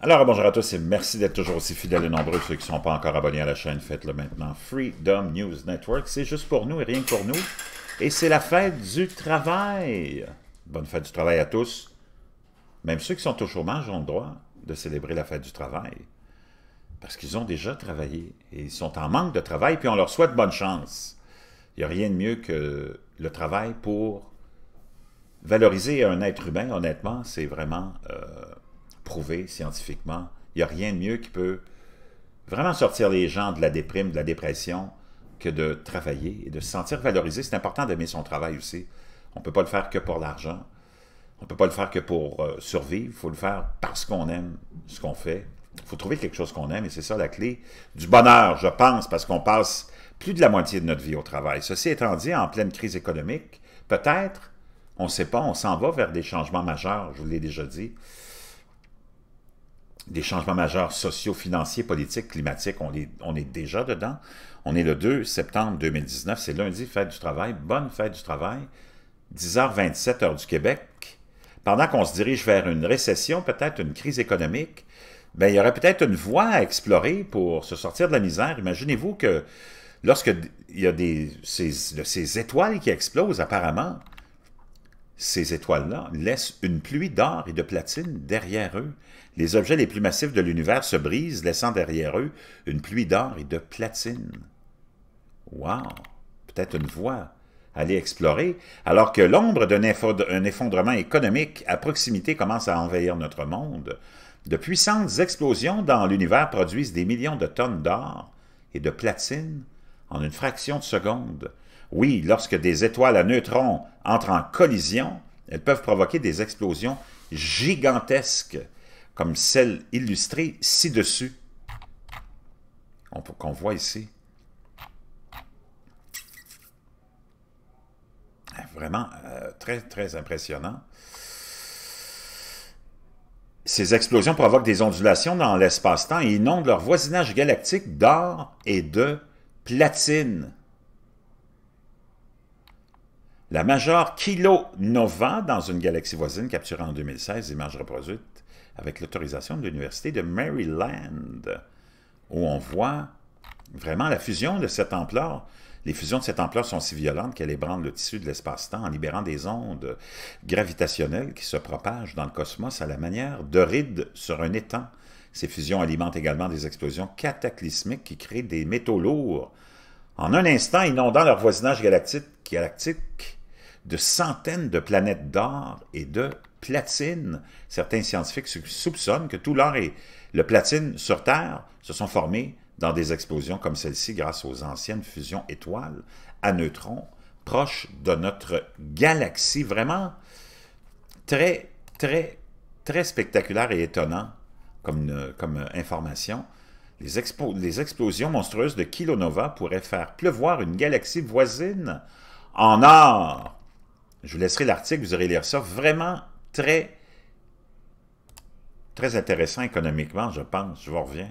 Alors, bonjour à tous et merci d'être toujours aussi fidèles et nombreux. Ceux qui ne sont pas encore abonnés à la chaîne, faites-le maintenant. Freedom News Network, c'est juste pour nous et rien pour nous. Et c'est la fête du travail. Bonne fête du travail à tous. Même ceux qui sont au chômage ont le droit de célébrer la fête du travail. Parce qu'ils ont déjà travaillé et ils sont en manque de travail, puis on leur souhaite bonne chance. Il n'y a rien de mieux que le travail pour valoriser un être humain, honnêtement, c'est vraiment... Euh, prouvé scientifiquement. Il n'y a rien de mieux qui peut vraiment sortir les gens de la déprime, de la dépression, que de travailler et de se sentir valorisé. C'est important d'aimer son travail aussi. On ne peut pas le faire que pour l'argent. On ne peut pas le faire que pour euh, survivre. Il faut le faire parce qu'on aime ce qu'on fait. Il faut trouver quelque chose qu'on aime et c'est ça la clé du bonheur, je pense, parce qu'on passe plus de la moitié de notre vie au travail. Ceci étant dit, en pleine crise économique, peut-être, on ne sait pas, on s'en va vers des changements majeurs, je vous l'ai déjà dit des changements majeurs sociaux, financiers, politiques, climatiques, on est, déjà dedans. On est le 2 septembre 2019, c'est lundi, fête du travail. Bonne fête du travail. 10h27, heure du Québec. Pendant qu'on se dirige vers une récession, peut-être une crise économique, ben, il y aurait peut-être une voie à explorer pour se sortir de la misère. Imaginez-vous que lorsque il y a des, ces étoiles qui explosent, apparemment, ces étoiles-là laissent une pluie d'or et de platine derrière eux. Les objets les plus massifs de l'univers se brisent, laissant derrière eux une pluie d'or et de platine. Wow! Peut-être une voie à aller explorer, alors que l'ombre d'un effondrement économique à proximité commence à envahir notre monde. De puissantes explosions dans l'univers produisent des millions de tonnes d'or et de platine en une fraction de seconde. Oui, lorsque des étoiles à neutrons entrent en collision, elles peuvent provoquer des explosions gigantesques, comme celle illustrée ci-dessus, qu'on voit ici. Ah, vraiment euh, très, très impressionnant. Ces explosions provoquent des ondulations dans l'espace-temps et inondent leur voisinage galactique d'or et de platine. La majeure Kilo Nova dans une galaxie voisine capturée en 2016, image reproduite avec l'autorisation de l'Université de Maryland, où on voit vraiment la fusion de cette ampleur. Les fusions de cette ampleur sont si violentes qu'elles ébranlent le tissu de l'espace-temps en libérant des ondes gravitationnelles qui se propagent dans le cosmos à la manière de rides sur un étang. Ces fusions alimentent également des explosions cataclysmiques qui créent des métaux lourds, en un instant inondant leur voisinage galactique, galactique de centaines de planètes d'or et de platine. Certains scientifiques soupçonnent que tout l'or et le platine sur Terre se sont formés dans des explosions comme celle-ci grâce aux anciennes fusions étoiles à neutrons proches de notre galaxie. Vraiment très, très, très spectaculaire et étonnant comme, euh, comme euh, information. Les, les explosions monstrueuses de Kilonova pourraient faire pleuvoir une galaxie voisine en or. Je vous laisserai l'article, vous aurez lire ça. Vraiment très, très intéressant économiquement, je pense. Je vous reviens.